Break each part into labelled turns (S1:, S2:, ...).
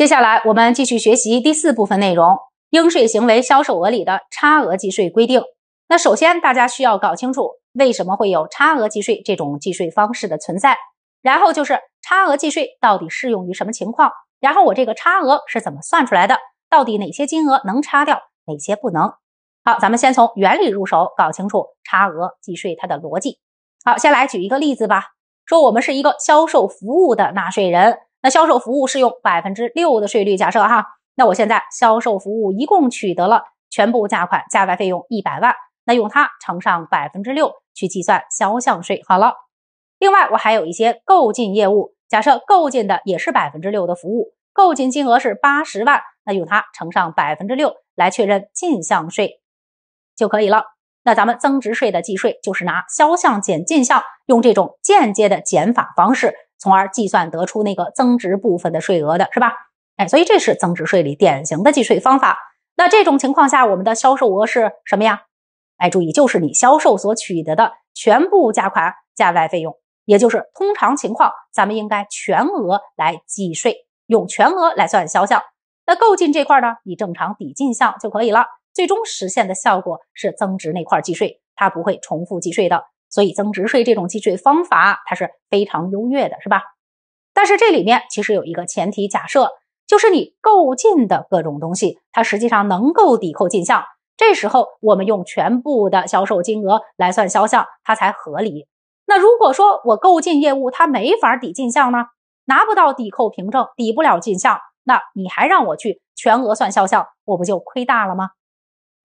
S1: 接下来我们继续学习第四部分内容：应税行为销售额里的差额计税规定。那首先大家需要搞清楚为什么会有差额计税这种计税方式的存在，然后就是差额计税到底适用于什么情况，然后我这个差额是怎么算出来的，到底哪些金额能差掉，哪些不能。好，咱们先从原理入手，搞清楚差额计税它的逻辑。好，先来举一个例子吧，说我们是一个销售服务的纳税人。那销售服务是用百分之六的税率，假设哈，那我现在销售服务一共取得了全部价款、价外费用一百万，那用它乘上百分之六去计算销项税。好了，另外我还有一些购进业务，假设购进的也是百分之六的服务，购进金额是八十万，那用它乘上百分之六来确认进项税就可以了。那咱们增值税的计税就是拿销项减进项，用这种间接的减法方式。从而计算得出那个增值部分的税额的是吧？哎，所以这是增值税里典型的计税方法。那这种情况下，我们的销售额是什么呀？哎，注意，就是你销售所取得的全部价款、价外费用，也就是通常情况，咱们应该全额来计税，用全额来算销项。那购进这块呢，你正常抵进项就可以了。最终实现的效果是增值那块计税，它不会重复计税的。所以，增值税这种计税方法，它是非常优越的，是吧？但是这里面其实有一个前提假设，就是你购进的各种东西，它实际上能够抵扣进项。这时候，我们用全部的销售金额来算销项，它才合理。那如果说我购进业务它没法抵进项呢，拿不到抵扣凭证，抵不了进项，那你还让我去全额算销项，我不就亏大了吗？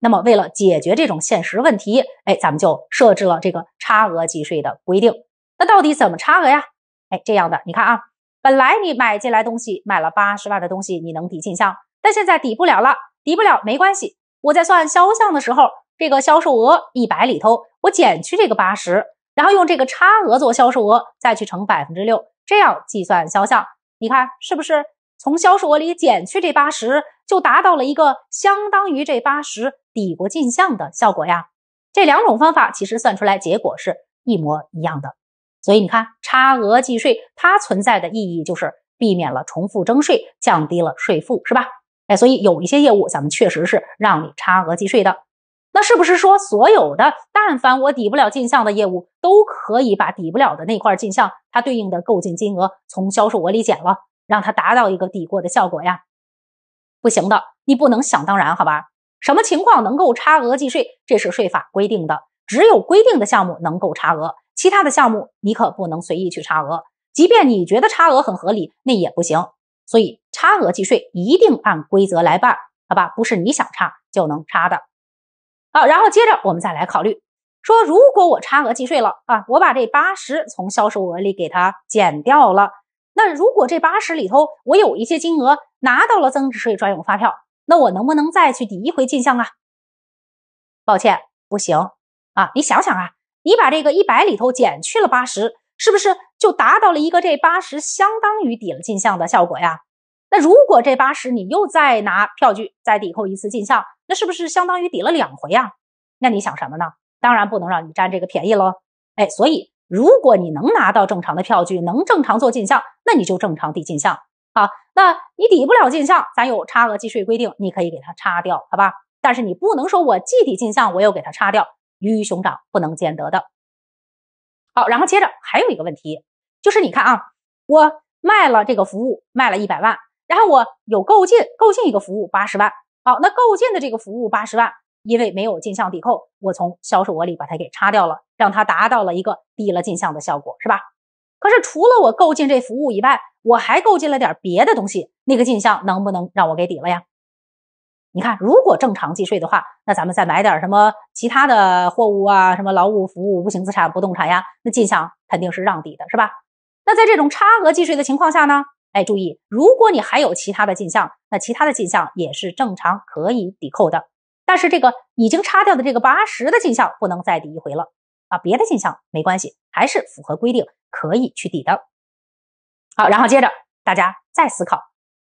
S1: 那么为了解决这种现实问题，哎，咱们就设置了这个差额计税的规定。那到底怎么差额呀？哎，这样的，你看啊，本来你买进来东西，买了八十万的东西，你能抵进项，但现在抵不了了，抵不了没关系，我在算销项的时候，这个销售额一百里头，我减去这个八十，然后用这个差额做销售额，再去乘百分之六，这样计算销项。你看是不是从销售额里减去这八十，就达到了一个相当于这八十。抵过进项的效果呀，这两种方法其实算出来结果是一模一样的。所以你看，差额计税它存在的意义就是避免了重复征税，降低了税负，是吧？哎，所以有一些业务咱们确实是让你差额计税的。那是不是说所有的但凡我抵不了进项的业务，都可以把抵不了的那块进项它对应的购进金额从销售额里减了，让它达到一个抵过的效果呀？不行的，你不能想当然，好吧？什么情况能够差额计税？这是税法规定的，只有规定的项目能够差额，其他的项目你可不能随意去差额。即便你觉得差额很合理，那也不行。所以差额计税一定按规则来办，好吧？不是你想差就能差的。好，然后接着我们再来考虑，说如果我差额计税了啊，我把这八十从销售额里给它减掉了，那如果这八十里头我有一些金额拿到了增值税专用发票。那我能不能再去抵一回进项啊？抱歉，不行啊！你想想啊，你把这个一百里头减去了八十，是不是就达到了一个这八十相当于抵了进项的效果呀？那如果这八十你又再拿票据再抵扣一次进项，那是不是相当于抵了两回呀？那你想什么呢？当然不能让你占这个便宜喽！哎，所以如果你能拿到正常的票据，能正常做进项，那你就正常抵进项。好，那你抵不了进项，咱有差额计税规定，你可以给它叉掉，好吧？但是你不能说我既抵进项，我又给它叉掉，鱼与熊掌不能兼得的。好，然后接着还有一个问题，就是你看啊，我卖了这个服务，卖了一百万，然后我有购进，购进一个服务八十万，好，那购进的这个服务八十万，因为没有进项抵扣，我从销售额里把它给叉掉了，让它达到了一个抵了进项的效果，是吧？可是除了我购进这服务以外，我还购进了点别的东西，那个进项能不能让我给抵了呀？你看，如果正常计税的话，那咱们再买点什么其他的货物啊，什么劳务服务、无形资产、不动产呀，那进项肯定是让抵的，是吧？那在这种差额计税的情况下呢？哎，注意，如果你还有其他的进项，那其他的进项也是正常可以抵扣的。但是这个已经差掉的这个八十的进项不能再抵一回了。啊，别的进项没关系，还是符合规定，可以去抵的。好，然后接着大家再思考，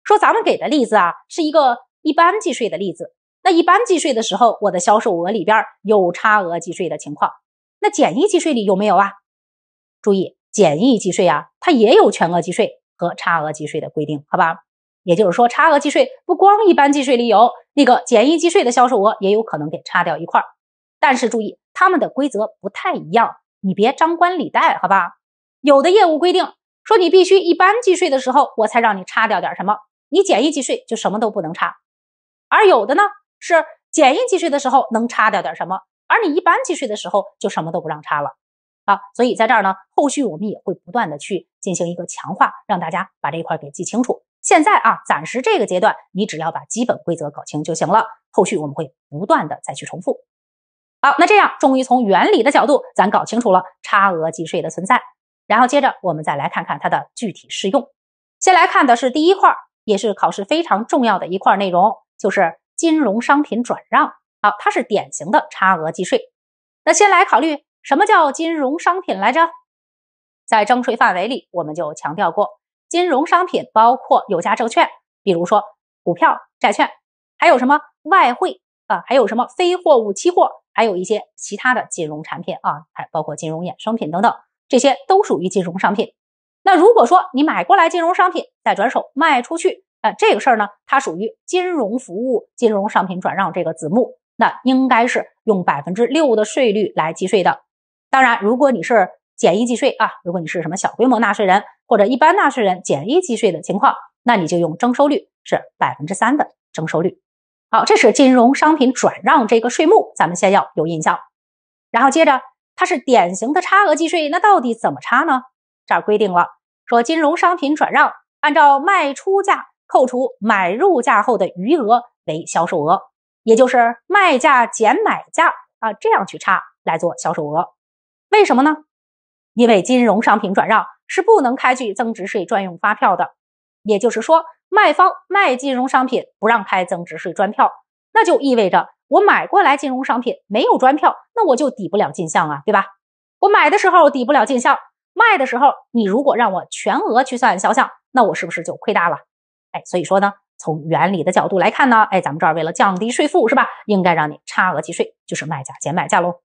S1: 说咱们给的例子啊是一个一般计税的例子，那一般计税的时候，我的销售额里边有差额计税的情况，那简易计税里有没有啊？注意，简易计税啊，它也有全额计税和差额计税的规定，好吧？也就是说，差额计税不光一般计税里有，那个简易计税的销售额也有可能给差掉一块儿，但是注意。他们的规则不太一样，你别张冠李戴好吧。有的业务规定说你必须一般计税的时候，我才让你差掉点什么；你简易计税就什么都不能差；而有的呢是简易计税的时候能差掉点什么，而你一般计税的时候就什么都不让差了。好，所以在这儿呢，后续我们也会不断的去进行一个强化，让大家把这一块给记清楚。现在啊，暂时这个阶段，你只要把基本规则搞清就行了。后续我们会不断的再去重复。好，那这样终于从原理的角度，咱搞清楚了差额计税的存在。然后接着我们再来看看它的具体适用。先来看的是第一块，也是考试非常重要的一块内容，就是金融商品转让。好，它是典型的差额计税。那先来考虑什么叫金融商品来着？在征税范围里，我们就强调过，金融商品包括有价证券，比如说股票、债券，还有什么外汇啊，还有什么非货物期货。还有一些其他的金融产品啊，还包括金融衍生品等等，这些都属于金融商品。那如果说你买过来金融商品再转手卖出去，那这个事儿呢，它属于金融服务、金融商品转让这个子目，那应该是用百分之六的税率来计税的。当然，如果你是简易计税啊，如果你是什么小规模纳税人或者一般纳税人简易计税的情况，那你就用征收率是百分之三的征收率。好，这是金融商品转让这个税目，咱们先要有印象。然后接着，它是典型的差额计税，那到底怎么差呢？这儿规定了，说金融商品转让按照卖出价扣除买入价后的余额为销售额，也就是卖价减买价啊，这样去差来做销售额。为什么呢？因为金融商品转让是不能开具增值税专用发票的，也就是说。卖方卖金融商品不让开增值税专票，那就意味着我买过来金融商品没有专票，那我就抵不了进项啊，对吧？我买的时候抵不了进项，卖的时候你如果让我全额去算销项，那我是不是就亏大了？哎，所以说呢，从原理的角度来看呢，哎，咱们这儿为了降低税负是吧，应该让你差额计税，就是卖价减买价喽。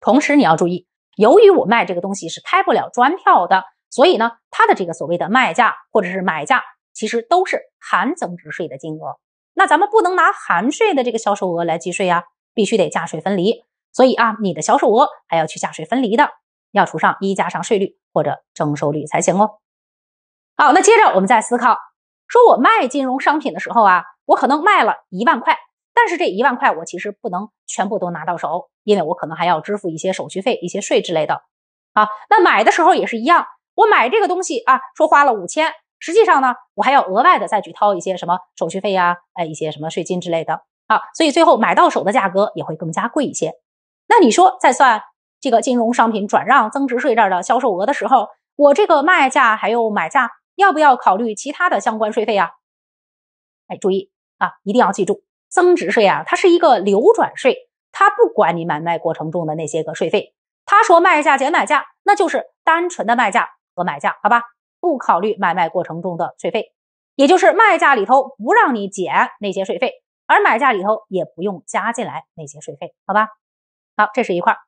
S1: 同时你要注意，由于我卖这个东西是开不了专票的，所以呢，它的这个所谓的卖价或者是买价。其实都是含增值税的金额，那咱们不能拿含税的这个销售额来计税呀，必须得价税分离。所以啊，你的销售额还要去价税分离的，要除上一加上税率或者征收率才行哦。好，那接着我们再思考，说我卖金融商品的时候啊，我可能卖了一万块，但是这一万块我其实不能全部都拿到手，因为我可能还要支付一些手续费、一些税之类的。啊，那买的时候也是一样，我买这个东西啊，说花了五千。实际上呢，我还要额外的再去掏一些什么手续费呀，哎，一些什么税金之类的啊，所以最后买到手的价格也会更加贵一些。那你说，在算这个金融商品转让增值税这儿的销售额的时候，我这个卖价还有买价，要不要考虑其他的相关税费啊？哎，注意啊，一定要记住，增值税啊，它是一个流转税，它不管你买卖过程中的那些个税费，它说卖价减买价，那就是单纯的卖价和买价，好吧？不考虑买卖过程中的税费，也就是卖价里头不让你减那些税费，而买价里头也不用加进来那些税费，好吧？好，这是一块儿。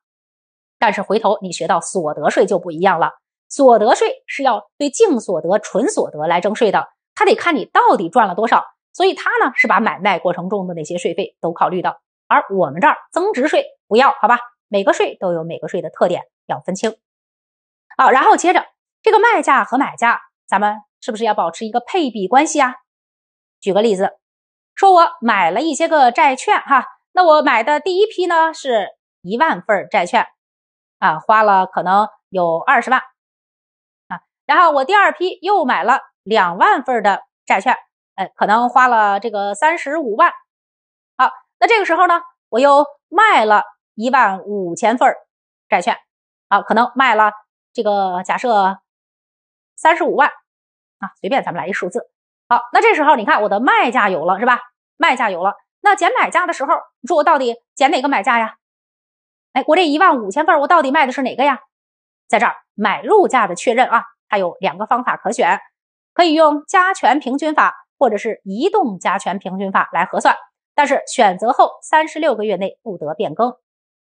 S1: 但是回头你学到所得税就不一样了，所得税是要对净所得、纯所得来征税的，他得看你到底赚了多少，所以他呢是把买卖过程中的那些税费都考虑到，而我们这儿增值税不要，好吧？每个税都有每个税的特点，要分清。好，然后接着。这个卖价和买价，咱们是不是要保持一个配比关系啊？举个例子，说我买了一些个债券，哈，那我买的第一批呢是一万份债券，啊，花了可能有二十万，啊，然后我第二批又买了两万份的债券，哎，可能花了这个三十五万，好，那这个时候呢，我又卖了一万五千份债券，啊，可能卖了这个假设。三十五万啊，随便咱们来一数字。好，那这时候你看我的卖价有了是吧？卖价有了。那减买价的时候，你说我到底减哪个买价呀？哎，我这一万五千份，我到底卖的是哪个呀？在这儿买入价的确认啊，它有两个方法可选，可以用加权平均法或者是移动加权平均法来核算，但是选择后三十六个月内不得变更。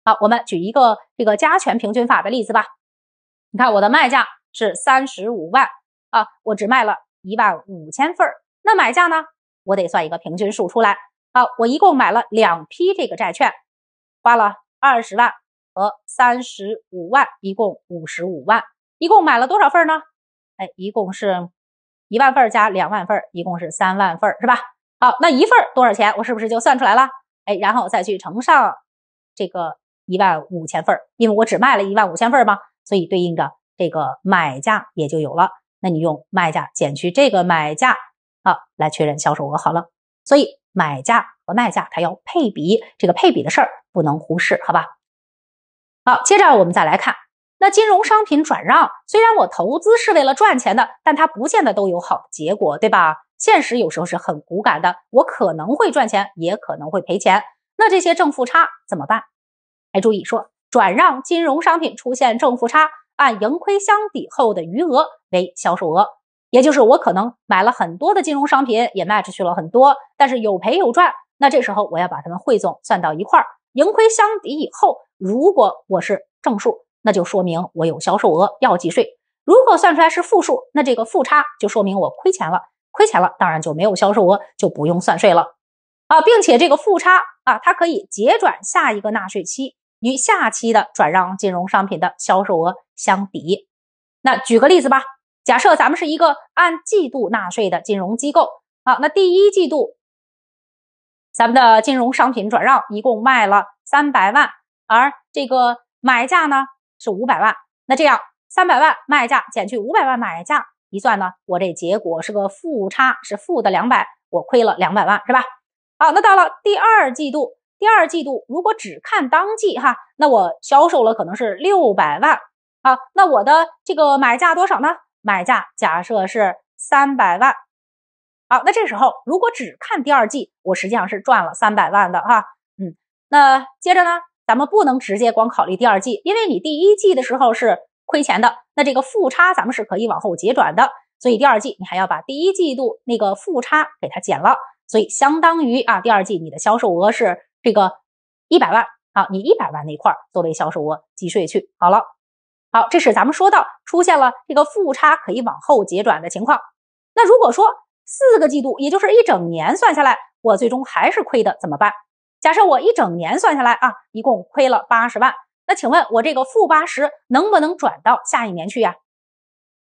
S1: 好，我们举一个这个加权平均法的例子吧。你看我的卖价。是三十五万啊，我只卖了一万五千份那买价呢？我得算一个平均数出来啊。我一共买了两批这个债券，花了二十万和三十五万，一共五十五万。一共买了多少份呢？哎，一共是一万份加两万份一共是三万份是吧？好，那一份多少钱？我是不是就算出来了？哎，然后再去乘上这个一万五千份因为我只卖了一万五千份嘛，所以对应着这个买价也就有了，那你用卖价减去这个买价啊，来确认销售额好了。所以买价和卖价它要配比，这个配比的事儿不能忽视，好吧？好，接着我们再来看，那金融商品转让，虽然我投资是为了赚钱的，但它不见得都有好的结果，对吧？现实有时候是很骨感的，我可能会赚钱，也可能会赔钱。那这些正负差怎么办？哎，注意说，转让金融商品出现正负差。按盈亏相抵后的余额为销售额，也就是我可能买了很多的金融商品，也卖出去了很多，但是有赔有赚。那这时候我要把它们汇总算到一块儿，盈亏相抵以后，如果我是正数，那就说明我有销售额要计税；如果算出来是负数，那这个负差就说明我亏钱了，亏钱了当然就没有销售额，就不用算税了啊，并且这个负差啊，它可以结转下一个纳税期。与下期的转让金融商品的销售额相比，那举个例子吧。假设咱们是一个按季度纳税的金融机构，好，那第一季度咱们的金融商品转让一共卖了三百万，而这个买价呢是五百万。那这样三百万卖价减去五百万买价一算呢，我这结果是个负差，是负的两百，我亏了两百万，是吧？好，那到了第二季度。第二季度如果只看当季哈，那我销售了可能是六百万，好，那我的这个买价多少呢？买价假设是三百万，好，那这时候如果只看第二季，我实际上是赚了三百万的哈，嗯，那接着呢，咱们不能直接光考虑第二季，因为你第一季的时候是亏钱的，那这个负差咱们是可以往后结转的，所以第二季你还要把第一季度那个负差给它减了，所以相当于啊，第二季你的销售额是。这个一百万啊，你一百万那块儿作为销售额计税去好了。好，这是咱们说到出现了这个负差可以往后结转的情况。那如果说四个季度，也就是一整年算下来，我最终还是亏的怎么办？假设我一整年算下来啊，一共亏了八十万，那请问我这个负八十能不能转到下一年去呀？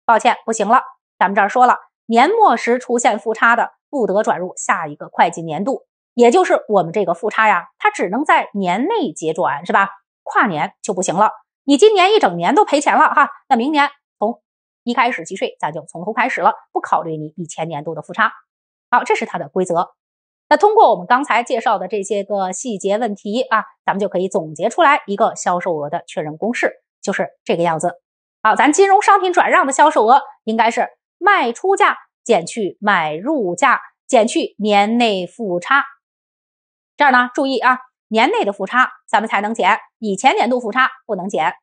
S1: 抱歉，不行了。咱们这儿说了，年末时出现负差的不得转入下一个会计年度。也就是我们这个负差呀，它只能在年内结转，是吧？跨年就不行了。你今年一整年都赔钱了哈，那明年从一开始计税，咱就从头开始了，不考虑你以前年度的负差。好，这是它的规则。那通过我们刚才介绍的这些个细节问题啊，咱们就可以总结出来一个销售额的确认公式，就是这个样子。好，咱金融商品转让的销售额应该是卖出价减去买入价减去年内负差。这儿呢，注意啊，年内的负差咱们才能减，以前年度负差不能减，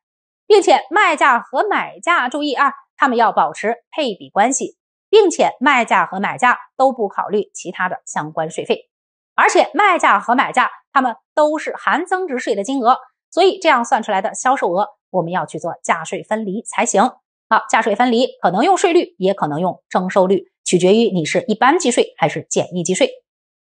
S1: 并且卖价和买价注意啊，他们要保持配比关系，并且卖价和买价都不考虑其他的相关税费，而且卖价和买价他们都是含增值税的金额，所以这样算出来的销售额我们要去做价税分离才行。好，价税分离可能用税率，也可能用征收率，取决于你是一般计税还是简易计税。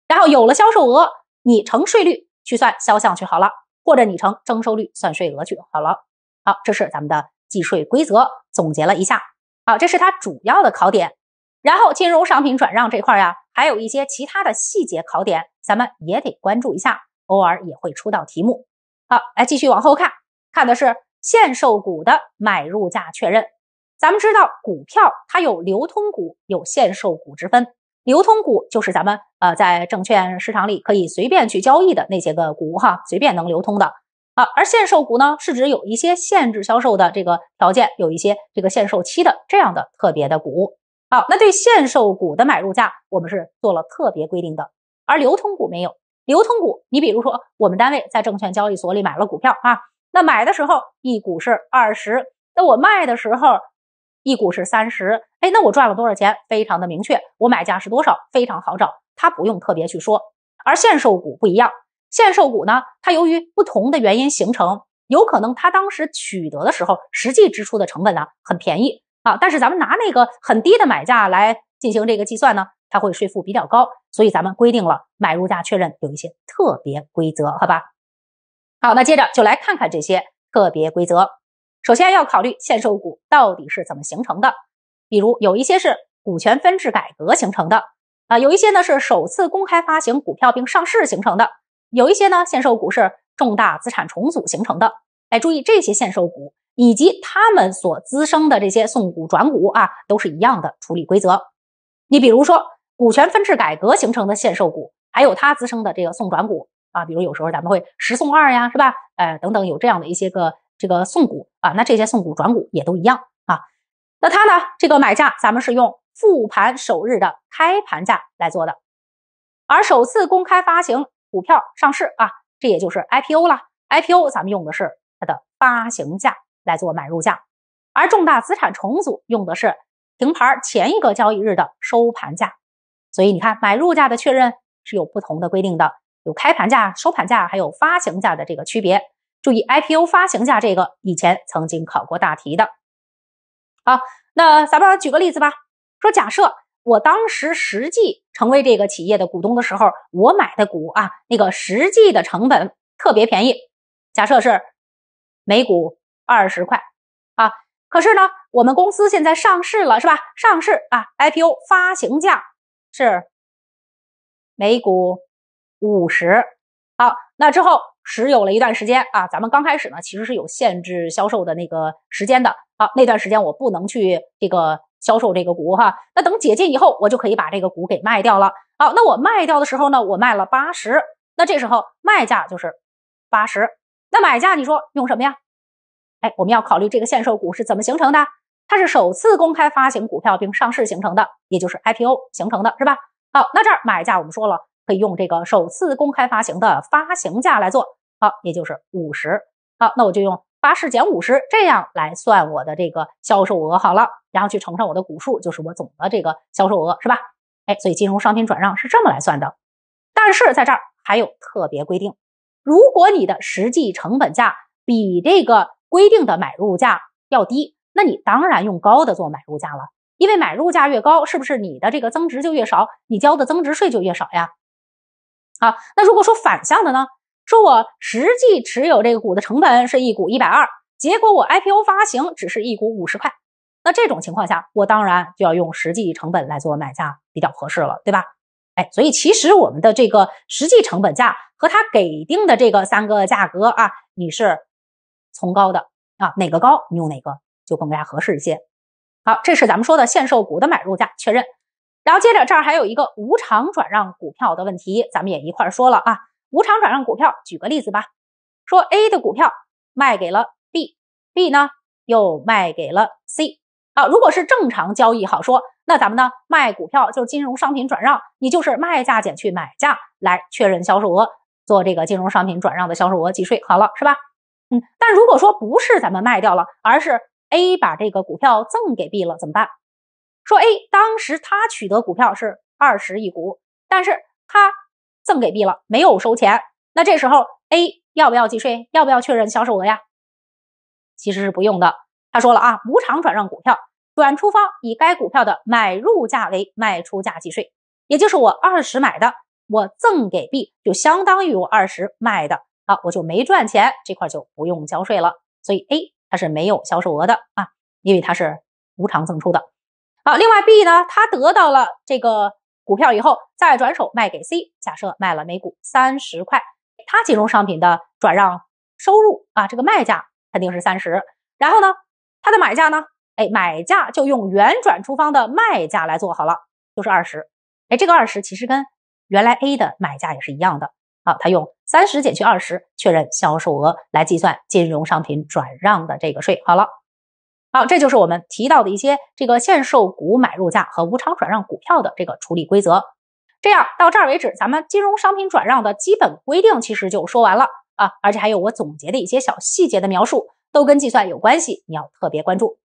S1: 然后有了销售额。你乘税率去算销项去好了，或者你乘征收率算税额去好了。好，这是咱们的计税规则总结了一下。好，这是它主要的考点。然后金融商品转让这块呀，还有一些其他的细节考点，咱们也得关注一下，偶尔也会出道题目。好，来继续往后看，看的是限售股的买入价确认。咱们知道，股票它有流通股、有限售股之分。流通股就是咱们呃在证券市场里可以随便去交易的那些个股哈，随便能流通的啊。而限售股呢，是指有一些限制销售的这个条件，有一些这个限售期的这样的特别的股。好，那对限售股的买入价，我们是做了特别规定的，而流通股没有。流通股，你比如说我们单位在证券交易所里买了股票啊，那买的时候一股是二十，那我卖的时候。一股是三十，哎，那我赚了多少钱？非常的明确，我买价是多少？非常好找，它不用特别去说。而限售股不一样，限售股呢，它由于不同的原因形成，有可能它当时取得的时候实际支出的成本呢很便宜啊，但是咱们拿那个很低的买价来进行这个计算呢，它会税负比较高，所以咱们规定了买入价确认有一些特别规则，好吧？好，那接着就来看看这些特别规则。首先要考虑限售股到底是怎么形成的，比如有一些是股权分置改革形成的，啊，有一些呢是首次公开发行股票并上市形成的，有一些呢限售股是重大资产重组形成的。哎，注意这些限售股以及他们所滋生的这些送股转股啊，都是一样的处理规则。你比如说股权分置改革形成的限售股，还有它滋生的这个送转股啊，比如有时候咱们会十送二呀，是吧？哎，等等，有这样的一些个。这个送股啊，那这些送股转股也都一样啊。那它呢，这个买价咱们是用复盘首日的开盘价来做的，而首次公开发行股票上市啊，这也就是 IPO 了。IPO 咱们用的是它的发行价来做买入价，而重大资产重组用的是停牌前一个交易日的收盘价。所以你看，买入价的确认是有不同的规定的，有开盘价、收盘价，还有发行价的这个区别。注意 IPO 发行价这个，以前曾经考过大题的。好，那咱们举个例子吧。说假设我当时实际成为这个企业的股东的时候，我买的股啊，那个实际的成本特别便宜，假设是每股二十块啊。可是呢，我们公司现在上市了，是吧？上市啊，IPO 发行价是每股五十。好，那之后。持有了一段时间啊，咱们刚开始呢，其实是有限制销售的那个时间的。好，那段时间我不能去这个销售这个股哈。那等解禁以后，我就可以把这个股给卖掉了。好，那我卖掉的时候呢，我卖了八十，那这时候卖价就是八十。那买价你说用什么呀？哎，我们要考虑这个限售股是怎么形成的？它是首次公开发行股票并上市形成的，也就是 IPO 形成的，是吧？好，那这儿买价我们说了。可以用这个首次公开发行的发行价来做好，也就是五十。好，那我就用八十减五十这样来算我的这个销售额好了，然后去乘上我的股数，就是我总的这个销售额，是吧？哎，所以金融商品转让是这么来算的。但是在这儿还有特别规定，如果你的实际成本价比这个规定的买入价要低，那你当然用高的做买入价了，因为买入价越高，是不是你的这个增值就越少，你交的增值税就越少呀？啊，那如果说反向的呢？说我实际持有这个股的成本是一股一百二，结果我 IPO 发行只是一股五十块，那这种情况下，我当然就要用实际成本来做买家比较合适了，对吧？哎，所以其实我们的这个实际成本价和他给定的这个三个价格啊，你是从高的啊，哪个高你用哪个就更加合适一些。好，这是咱们说的限售股的买入价确认。然后接着这儿还有一个无偿转让股票的问题，咱们也一块儿说了啊。无偿转让股票，举个例子吧，说 A 的股票卖给了 B，B 呢又卖给了 C。啊。如果是正常交易好说，那咱们呢卖股票就是金融商品转让，你就是卖价减去买价来确认销售额，做这个金融商品转让的销售额计税。好了，是吧？嗯，但如果说不是咱们卖掉了，而是 A 把这个股票赠给 B 了，怎么办？说 A 当时他取得股票是二十亿股，但是他赠给 B 了，没有收钱。那这时候 A 要不要计税？要不要确认销售额呀？其实是不用的。他说了啊，无偿转让股票，转出方以该股票的买入价为卖出价计税，也就是我二十买的，我赠给 B 就相当于我二十卖的，啊，我就没赚钱，这块就不用交税了。所以 A 它是没有销售额的啊，因为它是无偿赠出的。好，另外 B 呢，他得到了这个股票以后，再转手卖给 C，假设卖了每股三十块，他金融商品的转让收入啊，这个卖价肯定是三十。然后呢，他的买价呢，哎，买价就用原转出方的卖价来做好了，就是二十。哎，这个二十其实跟原来 A 的买价也是一样的。好，他用三十减去二十确认销售额来计算金融商品转让的这个税。好了。好，这就是我们提到的一些这个限售股买入价和无偿转让股票的这个处理规则。这样到这儿为止，咱们金融商品转让的基本规定其实就说完了啊，而且还有我总结的一些小细节的描述，都跟计算有关系，你要特别关注。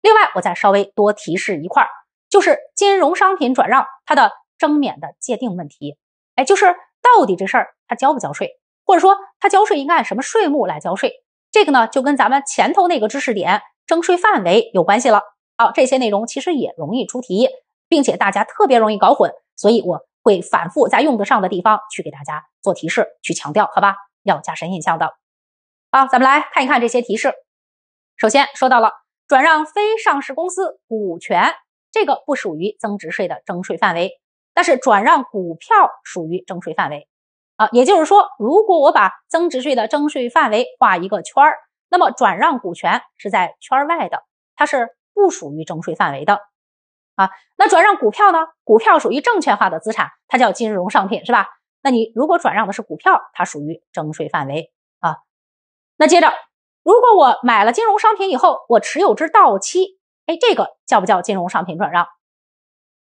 S1: 另外，我再稍微多提示一块，就是金融商品转让它的征免的界定问题，哎，就是到底这事儿它交不交税，或者说它交税应该按什么税目来交税，这个呢就跟咱们前头那个知识点。征税范围有关系了。好，这些内容其实也容易出题，并且大家特别容易搞混，所以我会反复在用得上的地方去给大家做提示，去强调，好吧？要加深印象的。好，咱们来看一看这些提示。首先说到了转让非上市公司股权，这个不属于增值税的征税范围，但是转让股票属于征税范围。啊，也就是说，如果我把增值税的征税范围画一个圈儿。那么转让股权是在圈外的，它是不属于征税范围的，啊，那转让股票呢？股票属于证券化的资产，它叫金融商品，是吧？那你如果转让的是股票，它属于征税范围啊。那接着，如果我买了金融商品以后，我持有至到期，哎，这个叫不叫金融商品转让？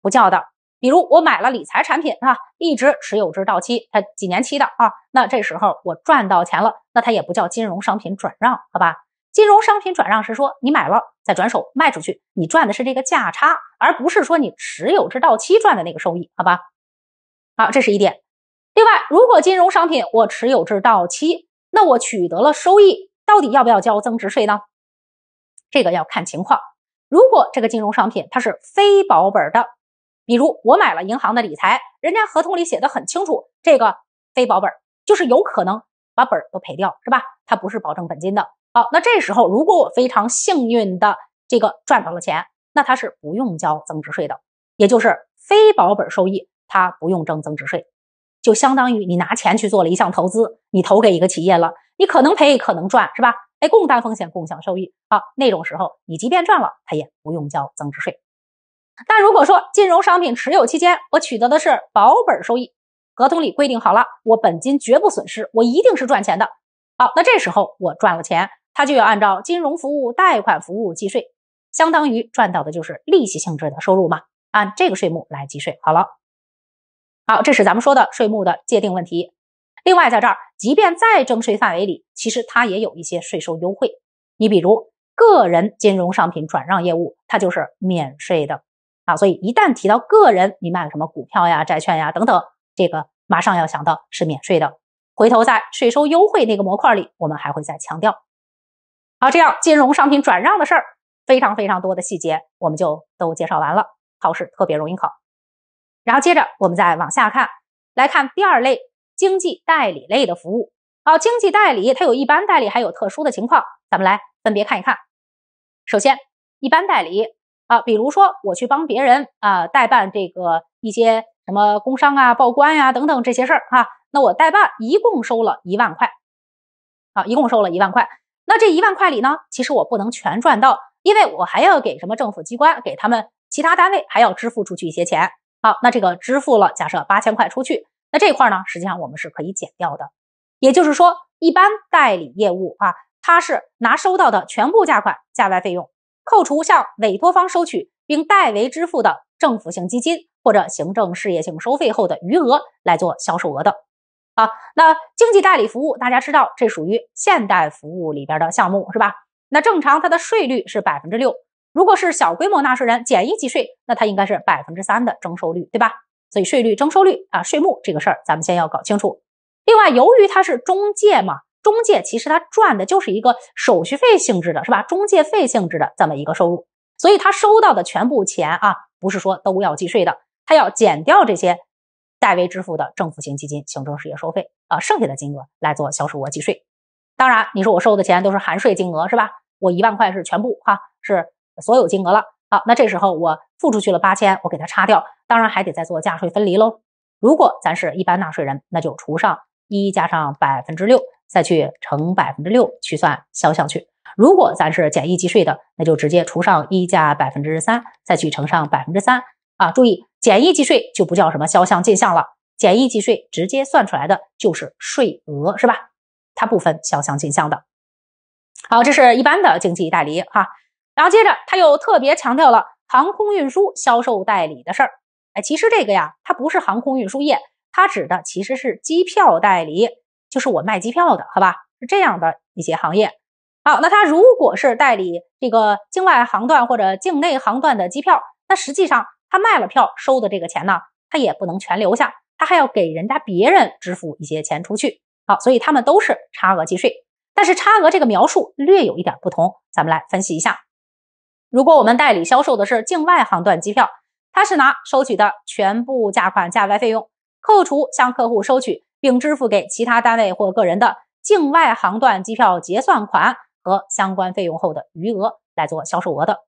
S1: 不叫的。比如我买了理财产品，啊，一直持有至到期，它几年期的啊？那这时候我赚到钱了，那它也不叫金融商品转让，好吧？金融商品转让是说你买了再转手卖出去，你赚的是这个价差，而不是说你持有至到期赚的那个收益，好吧？好，这是一点。另外，如果金融商品我持有至到期，那我取得了收益，到底要不要交增值税呢？这个要看情况。如果这个金融商品它是非保本的。比如我买了银行的理财，人家合同里写的很清楚，这个非保本，就是有可能把本都赔掉，是吧？它不是保证本金的。好，那这时候如果我非常幸运的这个赚到了钱，那它是不用交增值税的，也就是非保本收益，它不用征增值税，就相当于你拿钱去做了一项投资，你投给一个企业了，你可能赔可能赚，是吧？哎，共担风险，共享收益。好，那种时候你即便赚了，它也不用交增值税。但如果说金融商品持有期间，我取得的是保本收益，合同里规定好了，我本金绝不损失，我一定是赚钱的。好，那这时候我赚了钱，他就要按照金融服务、贷款服务计税，相当于赚到的就是利息性质的收入嘛，按这个税目来计税。好了，好，这是咱们说的税目的界定问题。另外，在这儿，即便在征税范围里，其实它也有一些税收优惠。你比如个人金融商品转让业务，它就是免税的。啊，所以一旦提到个人，你卖了什么股票呀、债券呀等等，这个马上要想到是免税的。回头在税收优惠那个模块里，我们还会再强调。好，这样金融商品转让的事儿，非常非常多的细节，我们就都介绍完了，考试特别容易考。然后接着我们再往下看，来看第二类经济代理类的服务。好，经济代理它有一般代理，还有特殊的情况，咱们来分别看一看。首先，一般代理。啊，比如说我去帮别人啊代办这个一些什么工商啊、报关呀等等这些事儿哈，那我代办一共收了一万块，啊，一共收了一万块。那这一万块里呢，其实我不能全赚到，因为我还要给什么政府机关、给他们其他单位还要支付出去一些钱。好，那这个支付了，假设八千块出去，那这块呢，实际上我们是可以减掉的。也就是说，一般代理业务啊，它是拿收到的全部价款价外费用。扣除向委托方收取并代为支付的政府性基金或者行政事业性收费后的余额来做销售额的，啊，那经济代理服务大家知道这属于现代服务里边的项目是吧？那正常它的税率是百分之六，如果是小规模纳税人简易计税，那它应该是百分之三的征收率，对吧？所以税率、征收率啊税目这个事儿咱们先要搞清楚。另外，由于它是中介嘛。中介其实他赚的就是一个手续费性质的，是吧？中介费性质的这么一个收入，所以他收到的全部钱啊，不是说都要计税的，他要减掉这些代为支付的政府型基金、行政事业收费啊，剩下的金额来做销售额计税。当然，你说我收的钱都是含税金额是吧？我一万块是全部啊，是所有金额了。好，那这时候我付出去了八千，我给它差掉，当然还得再做价税分离喽。如果咱是一般纳税人，那就除上一加上百分之六。再去乘百分之六去算销项去，如果咱是简易计税的，那就直接除上一价百分之三，再去乘上百分之三啊。注意，简易计税就不叫什么销项进项了，简易计税直接算出来的就是税额是吧？它不分销项进项的。好，这是一般的经济代理哈。然后接着他又特别强调了航空运输销售代理的事儿。哎，其实这个呀，它不是航空运输业，它指的其实是机票代理。就是我卖机票的，好吧？是这样的一些行业。好，那他如果是代理这个境外航段或者境内航段的机票，那实际上他卖了票收的这个钱呢，他也不能全留下，他还要给人家别人支付一些钱出去。好，所以他们都是差额计税，但是差额这个描述略有一点不同。咱们来分析一下，如果我们代理销售的是境外航段机票，他是拿收取的全部价款、价外费用扣除向客户收取。并支付给其他单位或个人的境外航段机票结算款和相关费用后的余额来做销售额的。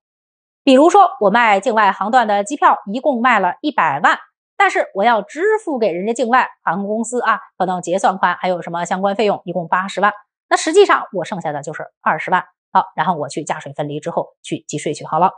S1: 比如说，我卖境外航段的机票，一共卖了一百万，但是我要支付给人家境外航空公司啊，可能结算款还有什么相关费用，一共八十万，那实际上我剩下的就是二十万。好，然后我去价税分离之后去计税去。好了，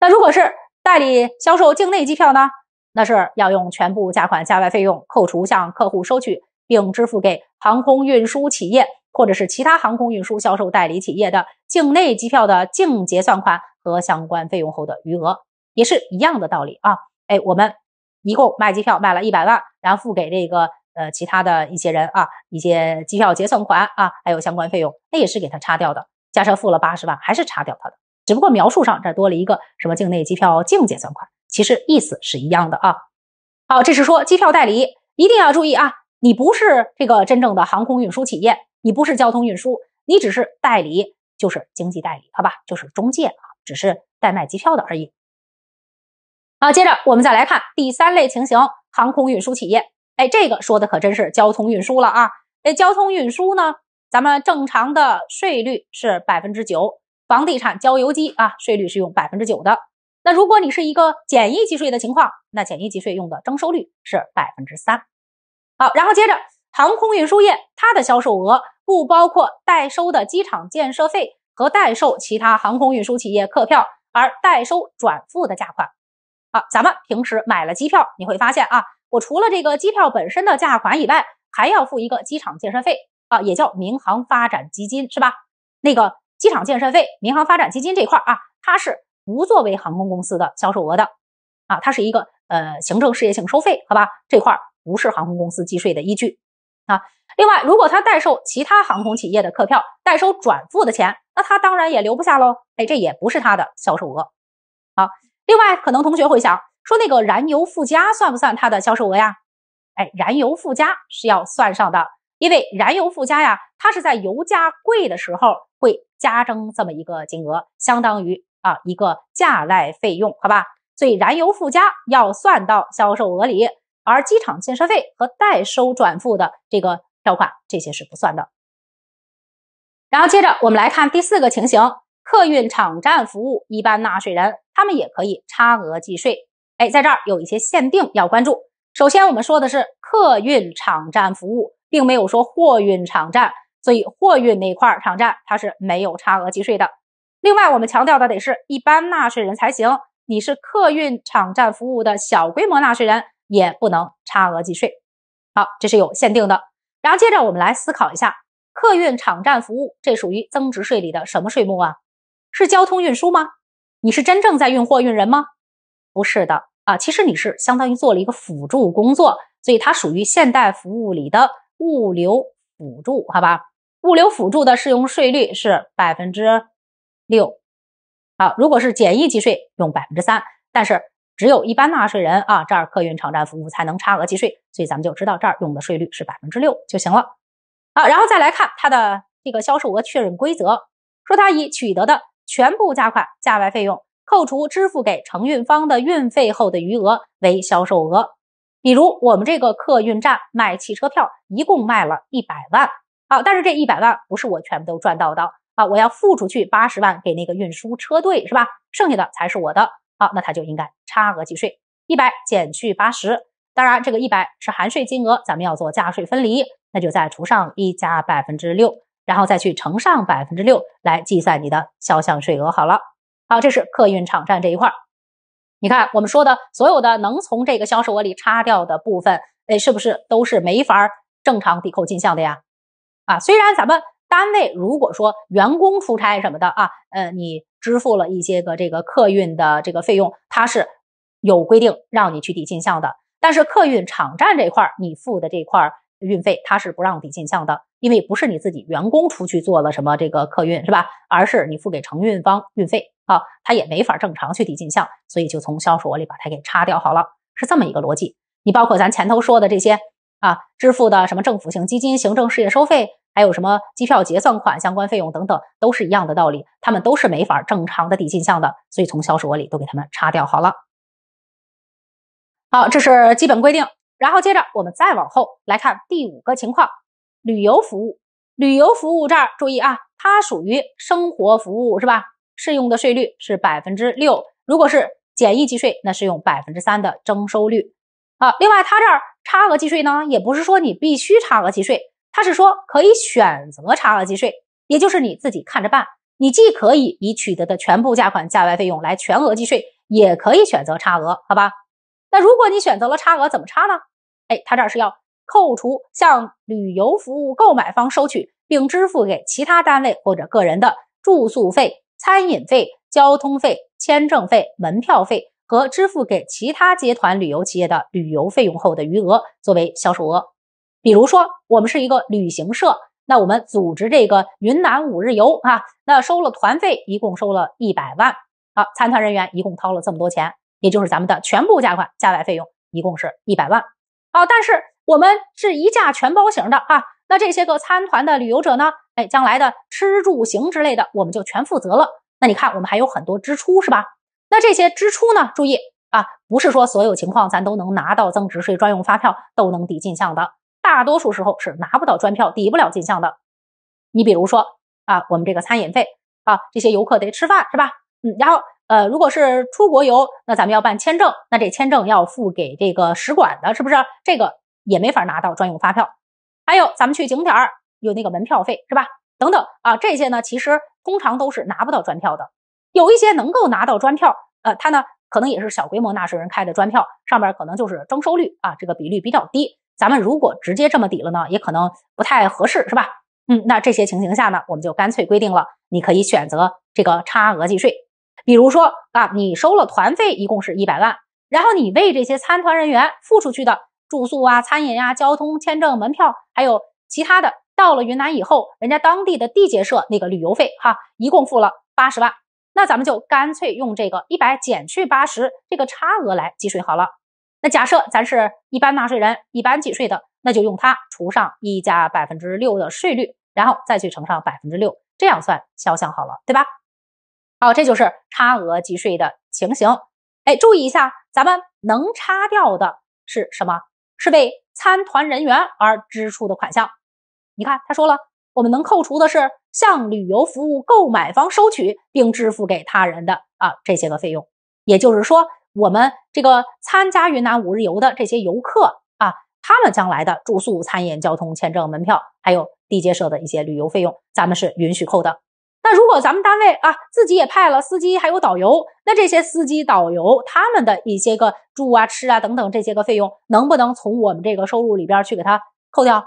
S1: 那如果是代理销售境内机票呢？那是要用全部价款加外费用扣除向客户收取并支付给航空运输企业或者是其他航空运输销售代理企业的境内机票的净结算款和相关费用后的余额，也是一样的道理啊。哎，我们一共卖机票卖了一百万，然后付给这个呃其他的一些人啊，一些机票结算款啊，还有相关费用，那也是给他差掉的。假设付了八十万，还是差掉它的，只不过描述上这多了一个什么境内机票净结算款。其实意思是一样的啊，好，这是说机票代理一定要注意啊，你不是这个真正的航空运输企业，你不是交通运输，你只是代理，就是经济代理，好吧，就是中介啊，只是代卖机票的而已。好，接着我们再来看第三类情形，航空运输企业，哎，这个说的可真是交通运输了啊，那交通运输呢，咱们正常的税率是百分之九，房地产、交游机啊，税率是用百分之九的。那如果你是一个简易计税的情况，那简易计税用的征收率是百分之三。好，然后接着航空运输业，它的销售额不包括代收的机场建设费和代售其他航空运输企业客票而代收转付的价款。啊，咱们平时买了机票，你会发现啊，我除了这个机票本身的价款以外，还要付一个机场建设费啊，也叫民航发展基金，是吧？那个机场建设费、民航发展基金这块儿啊，它是。不作为航空公司的销售额的，啊，它是一个呃行政事业性收费，好吧，这块儿不是航空公司计税的依据啊。另外，如果他代售其他航空企业的客票，代收转付的钱，那他当然也留不下喽。哎，这也不是他的销售额。好，另外，可能同学会想说，那个燃油附加算不算他的销售额呀？哎，燃油附加是要算上的，因为燃油附加呀，它是在油价贵的时候会加征这么一个金额，相当于。啊，一个价外费用，好吧，所以燃油附加要算到销售额里，而机场建设费和代收转付的这个条款，这些是不算的。然后接着我们来看第四个情形，客运场站服务一般纳税人，他们也可以差额计税。哎，在这儿有一些限定要关注。首先我们说的是客运场站服务，并没有说货运场站，所以货运那块场站它是没有差额计税的。另外，我们强调的得是一般纳税人才行。你是客运场站服务的小规模纳税人，也不能差额计税。好，这是有限定的。然后接着我们来思考一下，客运场站服务这属于增值税里的什么税目啊？是交通运输吗？你是真正在运货运人吗？不是的啊，其实你是相当于做了一个辅助工作，所以它属于现代服务里的物流辅助，好吧？物流辅助的适用税率是百分之。六，好，如果是简易计税，用百分之三，但是只有一般纳税人啊，这儿客运场站服务才能差额计税，所以咱们就知道这儿用的税率是百分之六就行了。好，然后再来看它的这个销售额确认规则，说它以取得的全部价款、价外费用，扣除支付给承运方的运费后的余额为销售额。比如我们这个客运站卖汽车票，一共卖了一百万，好，但是这一百万不是我全部都赚到的。啊，我要付出去八十万给那个运输车队，是吧？剩下的才是我的。好，那他就应该差额计税，一百减去八十。当然，这个一百是含税金额，咱们要做价税分离，那就再除上一加百分之六，然后再去乘上百分之六，来计算你的销项税额。好了，好，这是客运场站这一块你看，我们说的所有的能从这个销售额里差掉的部分，哎，是不是都是没法正常抵扣进项的呀？啊，虽然咱们。单位如果说员工出差什么的啊，呃，你支付了一些个这个客运的这个费用，它是有规定让你去抵进项的。但是客运场站这块儿你付的这块运费，它是不让抵进项的，因为不是你自己员工出去做了什么这个客运是吧？而是你付给承运方运费啊，他也没法正常去抵进项，所以就从销售额里把它给叉掉好了，是这么一个逻辑。你包括咱前头说的这些啊，支付的什么政府性基金、行政事业收费。还有什么机票结算款、相关费用等等，都是一样的道理，他们都是没法正常的抵进项的，所以从销售额里都给他们叉掉好了。好，这是基本规定。然后接着我们再往后来看第五个情况：旅游服务。旅游服务这儿注意啊，它属于生活服务是吧？适用的税率是百分之六。如果是简易计税，那是用百分之三的征收率啊。另外，它这儿差额计税呢，也不是说你必须差额计税。他是说可以选择差额计税，也就是你自己看着办。你既可以以取得的全部价款、价外费用来全额计税，也可以选择差额，好吧？那如果你选择了差额，怎么差呢？哎，他这是要扣除向旅游服务购买方收取并支付给其他单位或者个人的住宿费、餐饮费、交通费、签证费、门票费和支付给其他接团旅游企业的旅游费用后的余额作为销售额。比如说，我们是一个旅行社，那我们组织这个云南五日游啊，那收了团费，一共收了一百万，好，参团人员一共掏了这么多钱，也就是咱们的全部价款、价外费用一共是一百万，啊，但是我们是一价全包型的啊，那这些个参团的旅游者呢，哎，将来的吃住行之类的，我们就全负责了。那你看，我们还有很多支出是吧？那这些支出呢，注意啊，不是说所有情况咱都能拿到增值税专用发票，都能抵进项的。大多数时候是拿不到专票、抵不了进项的。你比如说啊，我们这个餐饮费啊，这些游客得吃饭是吧？嗯，然后呃，如果是出国游，那咱们要办签证，那这签证要付给这个使馆的，是不是？这个也没法拿到专用发票。还有咱们去景点有那个门票费是吧？等等啊，这些呢，其实通常都是拿不到专票的。有一些能够拿到专票，呃，它呢可能也是小规模纳税人开的专票，上面可能就是征收率啊，这个比率比较低。咱们如果直接这么抵了呢，也可能不太合适，是吧？嗯，那这些情形下呢，我们就干脆规定了，你可以选择这个差额计税。比如说啊，你收了团费一共是一百万，然后你为这些参团人员付出去的住宿啊、餐饮啊、交通、签证、门票，还有其他的，到了云南以后，人家当地的地接社那个旅游费哈，一共付了八十万，那咱们就干脆用这个一百减去八十这个差额来计税好了。那假设咱是一般纳税人，一般计税的，那就用它除上一加百分之六的税率，然后再去乘上百分之六，这样算肖像好了，对吧？好，这就是差额计税的情形。哎，注意一下，咱们能差掉的是什么？是为参团人员而支出的款项。你看，他说了，我们能扣除的是向旅游服务购买方收取并支付给他人的啊这些个费用，也就是说。我们这个参加云南五日游的这些游客啊，他们将来的住宿、餐饮、交通、签证、门票，还有地接社的一些旅游费用，咱们是允许扣的。那如果咱们单位啊自己也派了司机还有导游，那这些司机、导游他们的一些个住啊、吃啊等等这些个费用，能不能从我们这个收入里边去给他扣掉？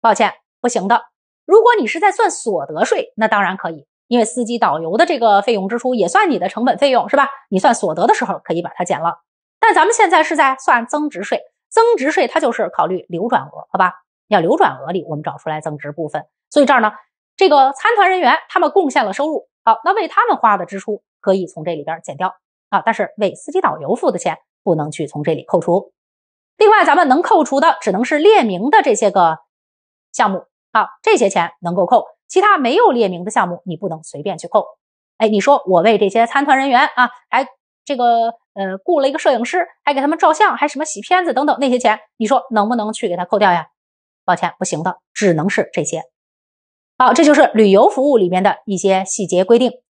S1: 抱歉，不行的。如果你是在算所得税，那当然可以。因为司机导游的这个费用支出也算你的成本费用，是吧？你算所得的时候可以把它减了。但咱们现在是在算增值税，增值税它就是考虑流转额，好吧？要流转额里我们找出来增值部分。所以这儿呢，这个参团人员他们贡献了收入，好，那为他们花的支出可以从这里边减掉啊。但是为司机导游付的钱不能去从这里扣除。另外，咱们能扣除的只能是列明的这些个项目，好，这些钱能够扣。其他没有列明的项目，你不能随便去扣。哎，你说我为这些参团人员啊，还这个呃雇了一个摄影师，还给他们照相，还什么洗片子等等那些钱，你说能不能去给他扣掉呀？抱歉，不行的，只能是这些。好，这就是旅游服务里面的一些细节规定。